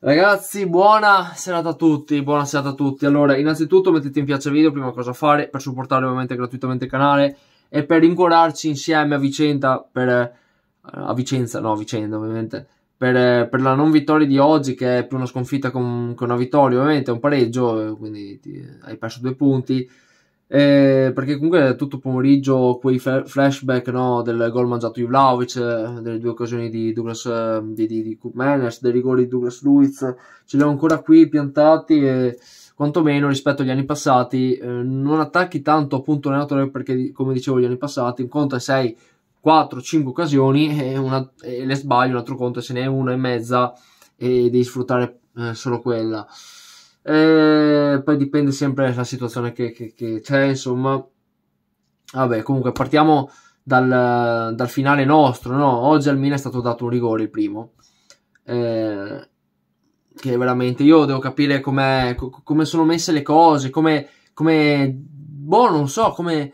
Ragazzi, buona serata a tutti, buona serata a tutti. Allora, innanzitutto mettete in piace al video, prima cosa fare, per supportare ovviamente gratuitamente il canale e per rincuorarci insieme a vicenda, per, eh, a Vicenza, no, a vicenda ovviamente, per, eh, per, la non vittoria di oggi, che è più una sconfitta che una vittoria, ovviamente è un pareggio, eh, quindi ti, hai perso due punti. Eh, perché comunque tutto pomeriggio quei f- flashback no, del gol mangiato di Vlaovic, eh, delle due occasioni di Douglas eh, di, di, di Maners, dei rigori di Douglas Luiz, ce li ho ancora qui piantati e quantomeno rispetto agli anni passati eh, non attacchi tanto appunto allenatore perché come dicevo gli anni passati un conto è 6, 4, 5 occasioni e, una, e le sbaglio, un altro conto è se ne è una e mezza e devi sfruttare eh, solo quella. E eh, poi dipende sempre dalla situazione che, che, che c'è, insomma. Vabbè, comunque partiamo dal, dal, finale nostro, no? Oggi al Milan è stato dato un rigore, il primo. Eh, che veramente io devo capire come com sono messe le cose, come, come boh, non so, come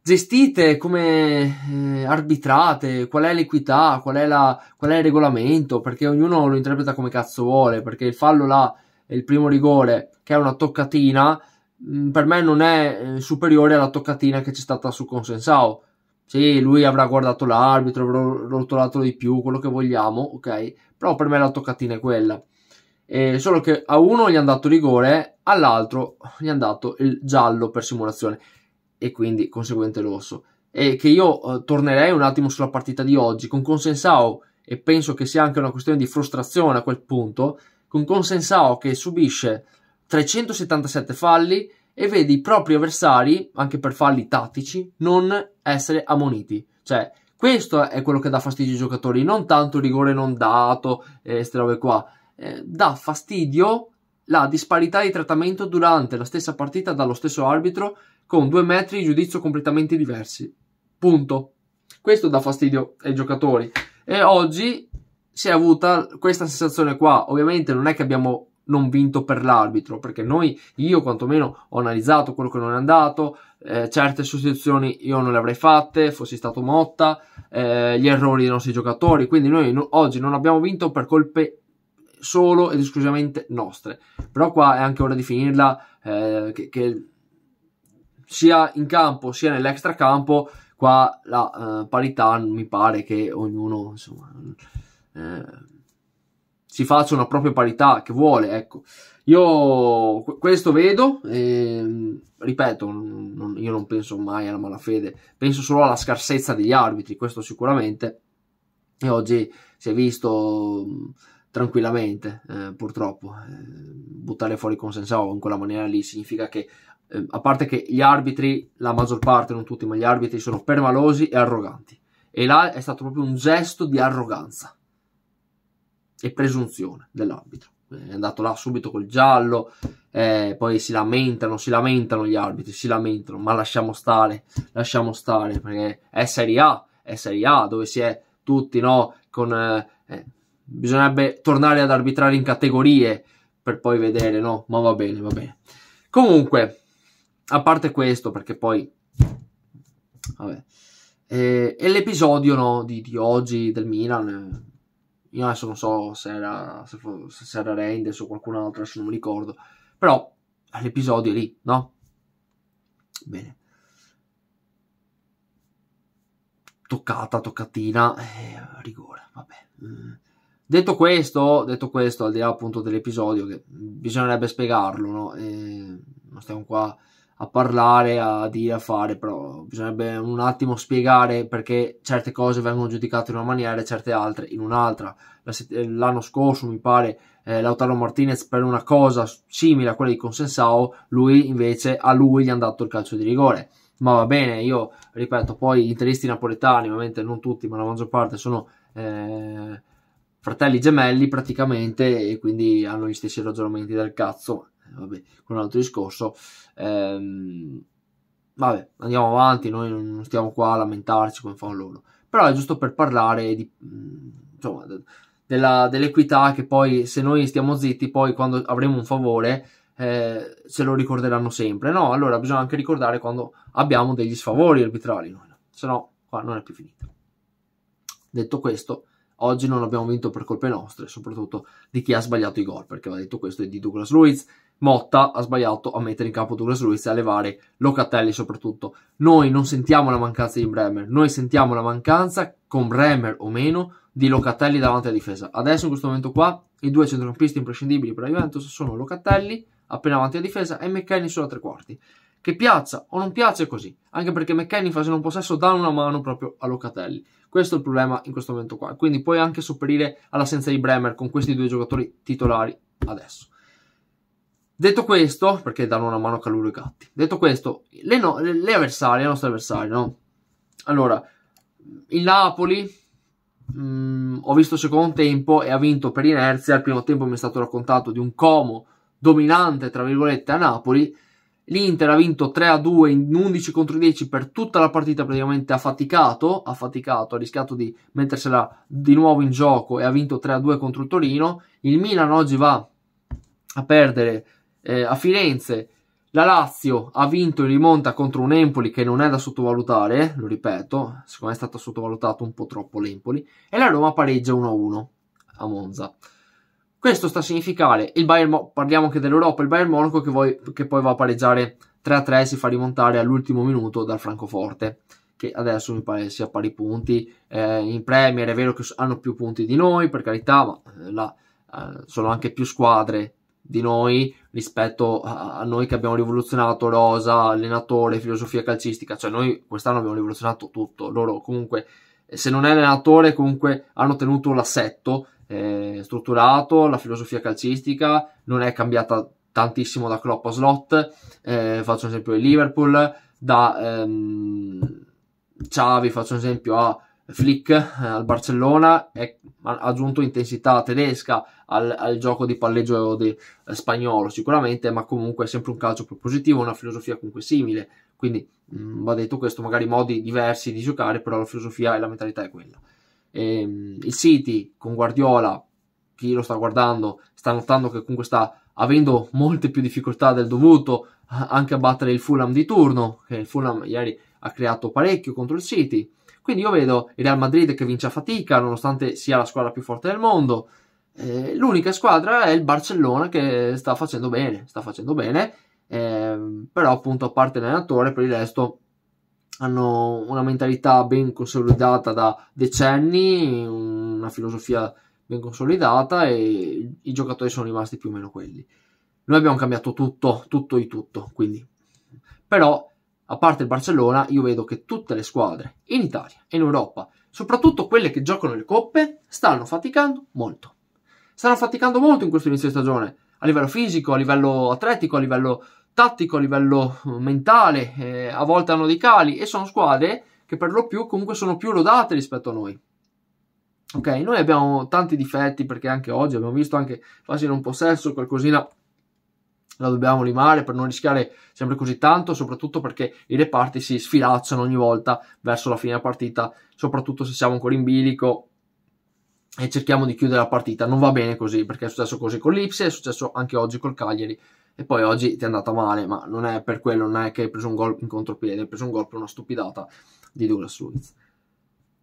gestite, come eh, arbitrate, qual è l'equità, qual, qual, è il regolamento, perché ognuno lo interpreta come cazzo vuole, perché il fallo là il primo rigore, che è una toccatina, mm, per me non è eh, superiore alla toccatina che c'è stata su Consensao. Sì, lui avrà guardato l'arbitro, avrà rotolato di più, quello che vogliamo, ok? Però per me la toccatina è quella. Eh, solo che a uno gli è andato rigore, all'altro gli è andato il giallo per simulazione e quindi conseguente rosso. E che io eh, tornerei un attimo sulla partita di oggi con Consensao e penso che sia anche una questione di frustrazione a quel punto con Consensao che subisce 377 falli e vede i propri avversari, anche per falli tattici, non essere ammoniti. Cioè, questo è quello che dà fastidio ai giocatori, non tanto rigore non dato e queste robe qua. Eh, dà fastidio la disparità di trattamento durante la stessa partita dallo stesso arbitro con due metri di giudizio completamente diversi. Punto. Questo dà fastidio ai giocatori. E oggi si è avuta questa sensazione qua. Ovviamente non è che abbiamo non vinto per l'arbitro, perché noi, io quantomeno ho analizzato quello che non è andato, eh, certe sostituzioni io non le avrei fatte, fossi stato Motta, eh, gli errori dei nostri giocatori, quindi noi no, oggi non abbiamo vinto per colpe solo ed esclusivamente nostre. Però qua è anche ora di finirla, eh, che, che, sia in campo sia nell'extracampo, qua la eh, parità mi pare che ognuno, insomma eh, si faccia una propria parità che vuole, ecco. Io questo vedo, e, ehm, ripeto, non, io non penso mai alla malafede, penso solo alla scarsezza degli arbitri, questo sicuramente, e oggi si è visto tranquillamente, eh, purtroppo, eh, buttare fuori Consensao in quella maniera lì significa che, eh, a parte che gli arbitri, la maggior parte, non tutti, ma gli arbitri sono permalosi e arroganti, e là è stato proprio un gesto di arroganza e presunzione dell'arbitro. È andato là subito col giallo, eh, poi si lamentano, si lamentano gli arbitri, si lamentano, ma lasciamo stare, lasciamo stare, perché è Serie A, è Serie A dove si è tutti, no? Con, eh, eh bisognerebbe tornare ad arbitrare in categorie per poi vedere, no? Ma va bene, va bene. Comunque, a parte questo, perché poi... Vabbè. Eh, e l'episodio no, di, di oggi del Milan eh, io adesso non so se era, se, se era Reinders o qualcun altro, adesso non mi ricordo. Però l'episodio è lì, no? Bene. Toccata, toccatina, eh, rigore, vabbè. Mm. Detto questo, detto questo, al di là appunto dell'episodio, che bisognerebbe spiegarlo, no? Eh, non stiamo qua a parlare, a dire, a fare, però bisognerebbe un attimo spiegare perché certe cose vengono giudicate in una maniera e certe altre in un'altra. Eh, l'anno scorso, mi pare, eh, Lautaro Martinez per una cosa simile a quella di Consensao, lui invece a lui gli ha dato il calcio di rigore. Ma va bene, io ripeto, poi gli interisti napoletani, ovviamente non tutti, ma la maggior parte sono eh, fratelli gemelli praticamente e quindi hanno gli stessi ragionamenti del cazzo vabbè, con un altro discorso. Ehm, vabbè, andiamo avanti, noi non stiamo qua a lamentarci come fanno loro. Però è giusto per parlare di, mm, insomma, della, dell'equità che poi se noi stiamo zitti, poi quando avremo un favore eh, se lo ricorderanno sempre. No, allora bisogna anche ricordare quando abbiamo degli sfavori arbitrali, noi, no. se no qua non è più finita. Detto questo, oggi non abbiamo vinto per colpe nostre, soprattutto di chi ha sbagliato i gol, perché va detto questo è di Douglas Luiz Motta ha sbagliato a mettere in campo Douglas Luiz e a levare Locatelli soprattutto. Noi non sentiamo la mancanza di Bremer, noi sentiamo la mancanza, con Bremer o meno, di Locatelli davanti alla difesa. Adesso in questo momento qua i due centrocampisti imprescindibili per la Juventus sono Locatelli appena davanti alla difesa e McKenny solo a tre quarti. Che piaccia o non piace così, anche perché McKenny in fase non possesso dà una mano proprio a Locatelli. Questo è il problema in questo momento qua. Quindi puoi anche sopperire all'assenza di Bremer con questi due giocatori titolari adesso. Detto questo, perché danno una mano a Calulu e Gatti. Detto questo, le, no, le, le avversarie, le nostre avversarie, no? Allora, il Napoli, mh, mm, ho visto il secondo tempo e ha vinto per inerzia. Al primo tempo mi è stato raccontato di un Como dominante, tra virgolette, a Napoli. L'Inter ha vinto 3 2 in 11 contro 10 per tutta la partita, praticamente ha faticato, ha faticato, ha rischiato di mettersela di nuovo in gioco e ha vinto 3 2 contro il Torino. Il Milan oggi va a perdere eh, a Firenze la Lazio ha vinto in rimonta contro un Empoli che non è da sottovalutare, eh, lo ripeto, secondo me è stato sottovalutato un po' troppo l'Empoli, e la Roma pareggia 1-1 a Monza. Questo sta a significare, il Bayern, parliamo anche dell'Europa, il Bayern Monaco che, voi, che poi va a pareggiare 3-3 e si fa rimontare all'ultimo minuto dal Francoforte, che adesso mi pare sia pari punti. Eh, in Premier è vero che hanno più punti di noi, per carità, ma eh, là eh, sono anche più squadre di noi rispetto a noi che abbiamo rivoluzionato rosa, allenatore, filosofia calcistica, cioè noi quest'anno abbiamo rivoluzionato tutto, loro comunque eh, se non è allenatore comunque hanno tenuto l'assetto eh, strutturato, la filosofia calcistica non è cambiata tantissimo da Klopp a Slot, eh, faccio un esempio il Liverpool, da ehm, Xavi faccio un esempio a Flick eh, al Barcellona è, ha aggiunto intensità tedesca al, al gioco di palleggio di, eh, spagnolo sicuramente, ma comunque è sempre un calcio più positivo una filosofia comunque simile, quindi mh, mm, va detto questo, magari modi diversi di giocare, però la filosofia e la mentalità è quella. E, ehm, il City con Guardiola, chi lo sta guardando sta notando che comunque sta avendo molte più difficoltà del dovuto anche a battere il Fulham di turno, che il Fulham ieri ha creato parecchio contro il City quindi io vedo il Real Madrid che vince a fatica, nonostante sia la squadra più forte del mondo. Eh, l'unica squadra è il Barcellona che sta facendo bene, sta facendo bene, ehm, però appunto a parte l'allenatore, per il resto hanno una mentalità ben consolidata da decenni, una filosofia ben consolidata e i giocatori sono rimasti più o meno quelli. Noi abbiamo cambiato tutto, tutto di tutto, quindi. Però a parte il Barcellona, io vedo che tutte le squadre in Italia e in Europa, soprattutto quelle che giocano le coppe, stanno faticando molto. Stanno faticando molto in questo inizio di stagione, a livello fisico, a livello atletico, a livello tattico, a livello eh, mentale, eh, a volte hanno dei cali e sono squadre che per lo più comunque sono più lodate rispetto a noi. Ok, noi abbiamo tanti difetti perché anche oggi abbiamo visto anche facile un possesso, qualcosina la dobbiamo limare per non rischiare sempre così tanto, soprattutto perché i reparti si sfilacciano ogni volta verso la fine della partita, soprattutto se siamo ancora in bilico e cerchiamo di chiudere la partita. Non va bene così, perché è successo così con l'Ipsi, è successo anche oggi col Cagliari e poi oggi ti è andata male, ma non è per quello, non è che hai preso un gol in contropiede, hai preso un gol per una stupidata di Douglas Luiz.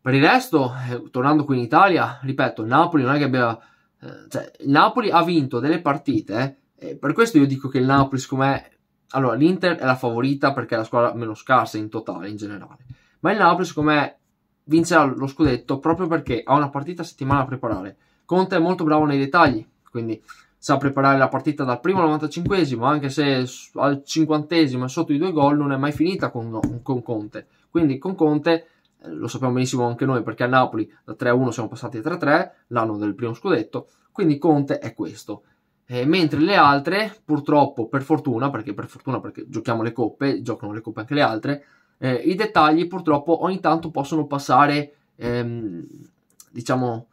Per il resto, eh, tornando qui in Italia, ripeto, il Napoli non è che abbia... Eh, cioè, il Napoli ha vinto delle partite eh, eh, per questo io dico che il Napoli, siccome me, allora l'Inter è la favorita perché è la squadra meno scarsa in totale, in generale. Ma il Napoli, siccome me, vincerà lo scudetto proprio perché ha una partita a settimana a preparare. Conte è molto bravo nei dettagli, quindi sa preparare la partita dal primo al 95 anche se al 50 esimo e sotto i due gol non è mai finita con, con Conte. Quindi con Conte eh, lo sappiamo benissimo anche noi perché a Napoli da 3-1 siamo passati a 3-3 l'anno del primo scudetto, quindi Conte è questo. Eh, mentre le altre, purtroppo, per fortuna, perché per fortuna perché giochiamo le coppe, giocano le coppe anche le altre, eh, i dettagli purtroppo ogni tanto possono passare, ehm, diciamo,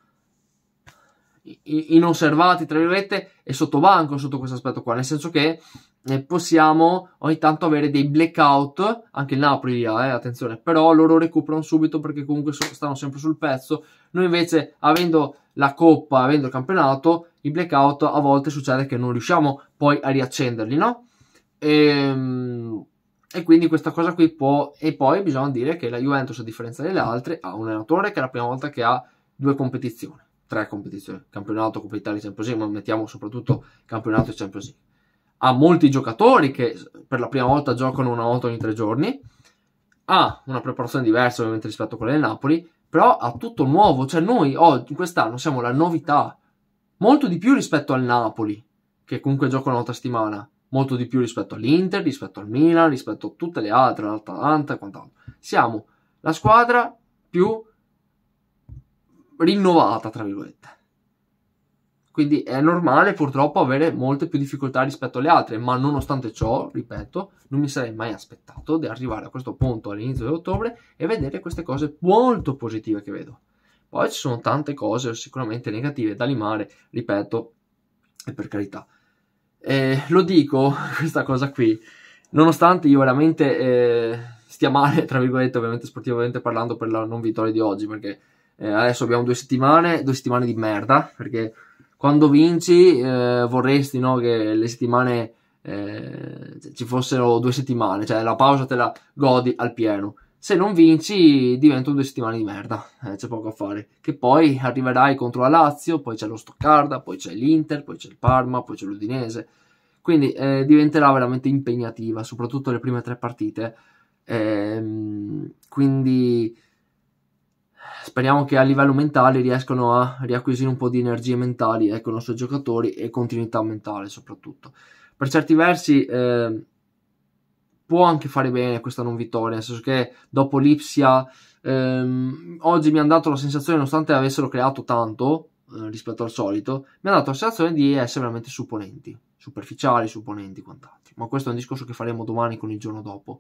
inosservati, tra virgolette, e sottobanco sotto questo aspetto qua, nel senso che eh, possiamo ogni tanto avere dei blackout, anche il Napoli ha, eh, attenzione, però loro recuperano subito perché comunque so, stanno sempre sul pezzo, noi invece avendo la coppa, avendo il campionato, i blackout a volte succede che non riusciamo poi a riaccenderli, no? E, ehm, e quindi questa cosa qui può... E poi bisogna dire che la Juventus, a differenza delle altre, ha un allenatore che è la prima volta che ha due competizioni, tre competizioni, campionato, Coppa Italia, Champions League, ma mettiamo soprattutto campionato e Champions League. Ha molti giocatori che per la prima volta giocano una volta ogni tre giorni, ha una preparazione diversa ovviamente rispetto a quella del Napoli, però ha tutto nuovo, cioè noi oggi, quest'anno siamo la novità, molto di più rispetto al Napoli, che comunque gioca un'altra settimana, molto di più rispetto all'Inter, rispetto al Milan, rispetto a tutte le altre, l'Atalanta e quant'altro. Siamo la squadra più rinnovata, tra virgolette. Quindi è normale purtroppo avere molte più difficoltà rispetto alle altre, ma nonostante ciò, ripeto, non mi sarei mai aspettato di arrivare a questo punto all'inizio di ottobre e vedere queste cose molto positive che vedo. Poi ci sono tante cose sicuramente negative da limare, ripeto, e per carità. Eh, lo dico, questa cosa qui, nonostante io veramente eh, stia male, tra virgolette, ovviamente sportivamente parlando per la non vittoria di oggi, perché eh, adesso abbiamo due settimane, due settimane di merda, perché quando vinci eh, vorresti no, che le settimane eh, ci fossero due settimane, cioè la pausa te la godi al pieno se non vinci diventano due settimane di merda, eh, c'è poco a fare. Che poi arriverai contro la Lazio, poi c'è lo Stoccarda, poi c'è l'Inter, poi c'è il Parma, poi c'è l'Udinese. Quindi eh, diventerà veramente impegnativa, soprattutto le prime tre partite. Ehm, quindi speriamo che a livello mentale riescano a riacquisire un po' di energie mentali ecco, i nostri giocatori e continuità mentale soprattutto. Per certi versi... Eh, può anche fare bene questa non vittoria, nel senso che dopo l'Ipsia ehm, oggi mi hanno dato la sensazione, nonostante avessero creato tanto eh, rispetto al solito, mi hanno dato la sensazione di essere veramente supponenti, superficiali, supponenti e quant'altro. Ma questo è un discorso che faremo domani con il giorno dopo.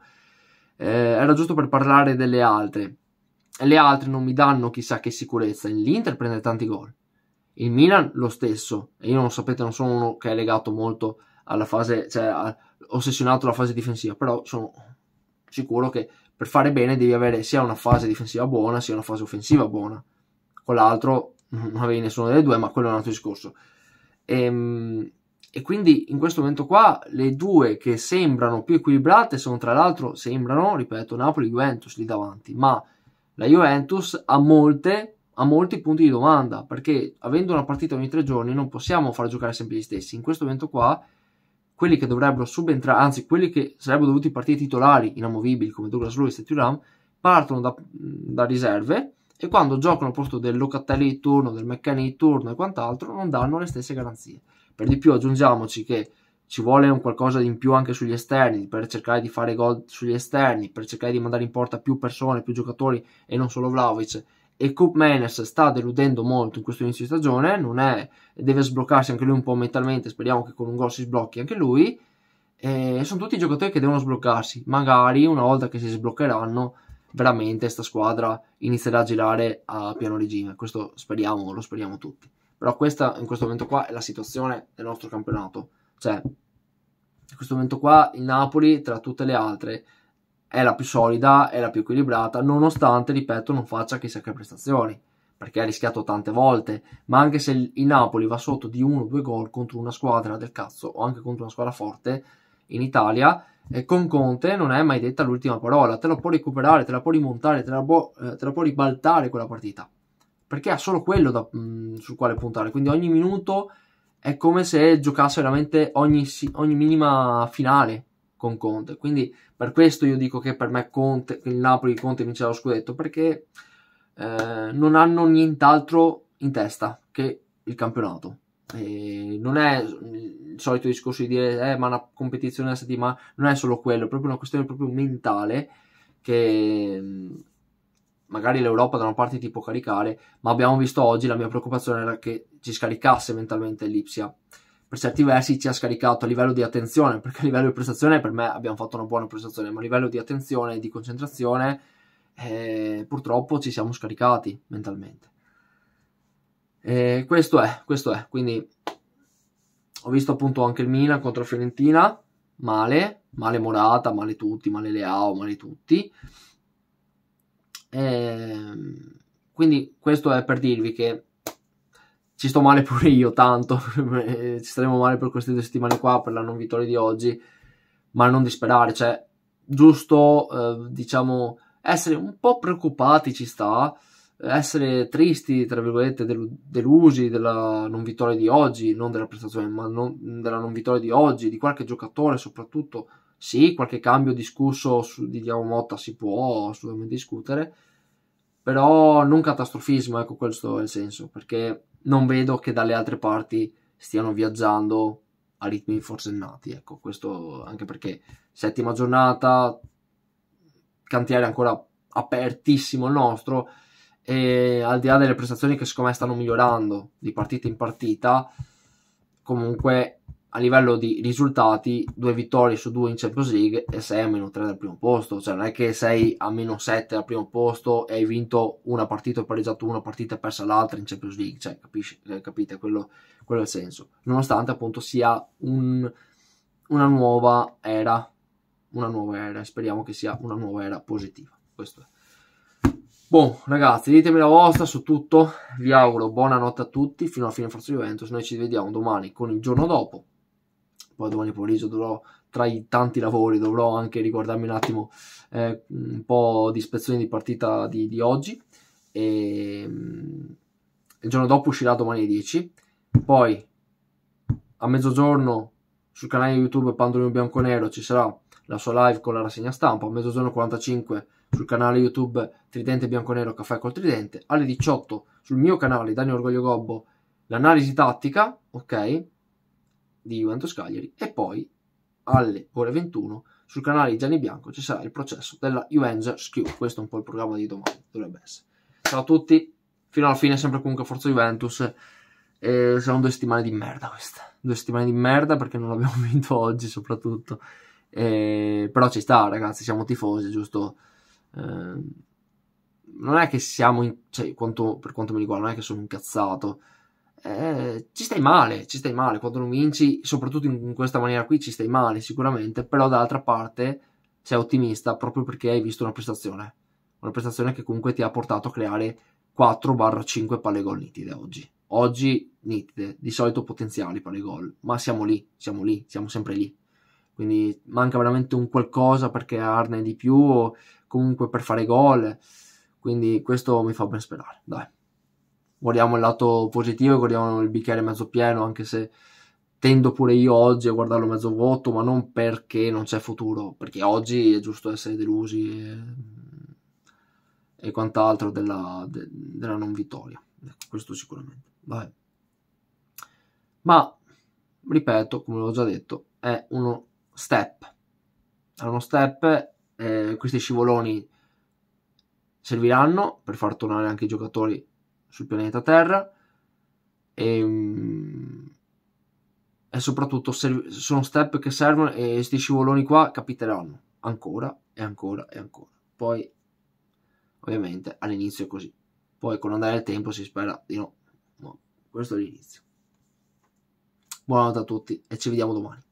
Eh, era giusto per parlare delle altre. Le altre non mi danno chissà che sicurezza. L'Inter prende tanti gol. Il Milan lo stesso. E io non sapete, non sono uno che è legato molto alla fase, cioè, ha ossessionato alla fase difensiva, però sono sicuro che per fare bene devi avere sia una fase difensiva buona sia una fase offensiva buona. Con l'altro non avevi nessuna delle due, ma quello è un altro discorso. E, ehm, e quindi in questo momento qua le due che sembrano più equilibrate sono tra l'altro, sembrano, ripeto, Napoli e Juventus lì davanti, ma la Juventus ha, molte, ha molti punti di domanda, perché avendo una partita ogni tre giorni non possiamo far giocare sempre gli stessi. In questo momento qua quelli che dovrebbero subentrare, anzi quelli che sarebbero dovuti partire titolari inamovibili come Douglas Lewis e Thuram, partono da, da riserve e quando giocano al posto del Locatelli di turno, del Meccani di turno e quant'altro, non danno le stesse garanzie. Per di più aggiungiamoci che ci vuole un qualcosa in più anche sugli esterni, per cercare di fare gol sugli esterni, per cercare di mandare in porta più persone, più giocatori e non solo Vlaovic e Coop Menes sta deludendo molto in questo inizio di stagione, non è, deve sbloccarsi anche lui un po' mentalmente, speriamo che con un gol si sblocchi anche lui. E sono tutti giocatori che devono sbloccarsi, magari una volta che si sbloccheranno veramente questa squadra inizierà a girare a piano regime, questo speriamo, lo speriamo tutti. Però questa in questo momento qua è la situazione del nostro campionato, cioè in questo momento qua il Napoli tra tutte le altre è la più solida, è la più equilibrata, nonostante, ripeto, non faccia chissà che prestazioni, perché ha rischiato tante volte, ma anche se il Napoli va sotto di uno o due gol contro una squadra del cazzo o anche contro una squadra forte in Italia, eh, con Conte non è mai detta l'ultima parola, te la può recuperare, te la può rimontare, te la può, eh, te la può ribaltare quella partita, perché ha solo quello da, mh, mm, sul quale puntare, quindi ogni minuto è come se giocasse veramente ogni, ogni minima finale, con Conte. Quindi per questo io dico che per me Conte, il Napoli Conte vince lo scudetto, perché eh, non hanno nient'altro in testa che il campionato. E non è il solito discorso di dire eh, ma una competizione a settimana, non è solo quello, è proprio una questione proprio mentale che mm, magari l'Europa da una parte ti può caricare, ma abbiamo visto oggi la mia preoccupazione era che ci scaricasse mentalmente l'Ipsia per certi versi ci ha scaricato a livello di attenzione, perché a livello di prestazione per me abbiamo fatto una buona prestazione, ma a livello di attenzione e di concentrazione eh, purtroppo ci siamo scaricati mentalmente. E questo è, questo è, quindi ho visto appunto anche il Milan contro Fiorentina, male, male Morata, male tutti, male Leao, male tutti. E ehm, quindi questo è per dirvi che ci sto male pure io tanto, ci staremo male per queste due settimane qua, per la non vittoria di oggi, ma non disperare, cioè giusto eh, diciamo essere un po' preoccupati ci sta, essere tristi, tra virgolette, del- delusi della non vittoria di oggi, non della prestazione, ma non, della non vittoria di oggi, di qualche giocatore soprattutto, sì, qualche cambio discusso su, di Diamo Motta si può assolutamente discutere, però non catastrofismo, ecco questo è il senso, perché non vedo che dalle altre parti stiano viaggiando a ritmi forsennati, ecco questo anche perché settima giornata, cantiere ancora apertissimo il nostro e al di là delle prestazioni che secondo me stanno migliorando di partita in partita, comunque a livello di risultati, due vittorie su due in Champions League e sei a meno 3 dal primo posto. Cioè, non è che sei a meno 7 dal primo posto e hai vinto una partita, hai pareggiato una partita e persa l'altra in Champions League. Cioè, capisci, eh, capite quello, quello è il senso. Nonostante appunto sia un, una nuova era, una nuova era. Speriamo che sia una nuova era positiva. Questo è. Buon ragazzi, ditemi la vostra su tutto. Vi auguro buonanotte a tutti fino alla fine Forza Juventus. Noi ci vediamo domani con il giorno dopo poi domani pomeriggio dovrò tra i tanti lavori dovrò anche ricordarmi un attimo eh, un po' di ispezioni di partita di, di oggi e ehm, mh, il giorno dopo uscirà domani alle 10 poi a mezzogiorno sul canale youtube Pandolino bianco nero ci sarà la sua live con la rassegna stampa a mezzogiorno 45 sul canale youtube Tridente bianco nero Caffè col Tridente alle 18 sul mio canale Daniel Orgoglio Gobbo l'analisi tattica ok di Juventus Cagliari e poi alle ore 21 sul canale di Gianni Bianco ci sarà il processo della Juventus Q. Questo è un po' il programma di domani, dovrebbe essere. Ciao a tutti, fino alla fine sempre comunque Forza Juventus. Eh, sono due settimane di merda queste. Due settimane di merda perché non abbiamo vinto oggi soprattutto. Eh, però ci sta ragazzi, siamo tifosi, giusto? Eh, non è che siamo, in, cioè, quanto, per quanto mi riguarda, non è che sono incazzato eh, ci stai male, ci stai male quando non vinci, soprattutto in, in, questa maniera qui ci stai male sicuramente, però dall'altra parte sei ottimista proprio perché hai visto una prestazione, una prestazione che comunque ti ha portato a creare 4-5 palle gol nitide oggi. Oggi nitide, di solito potenziali palle gol, ma siamo lì, siamo lì, siamo sempre lì. Quindi manca veramente un qualcosa per crearne di più o comunque per fare gol. Quindi questo mi fa ben sperare, dai guardiamo il lato positivo e guardiamo il bicchiere mezzo pieno, anche se tendo pure io oggi a guardarlo mezzo vuoto, ma non perché non c'è futuro, perché oggi è giusto essere delusi e, e quant'altro della, de, della, non vittoria. Ecco, questo sicuramente. Vabbè. Ma, ripeto, come l'ho già detto, è uno step. È uno step, eh, questi scivoloni serviranno per far tornare anche i giocatori sul pianeta Terra e, ehm, e soprattutto serv- sono step che servono e questi scivoloni qua capiteranno ancora e ancora e ancora. Poi ovviamente all'inizio è così, poi con andare il tempo si spera di no, ma no, questo è l'inizio. Buonanotte a tutti e ci vediamo domani.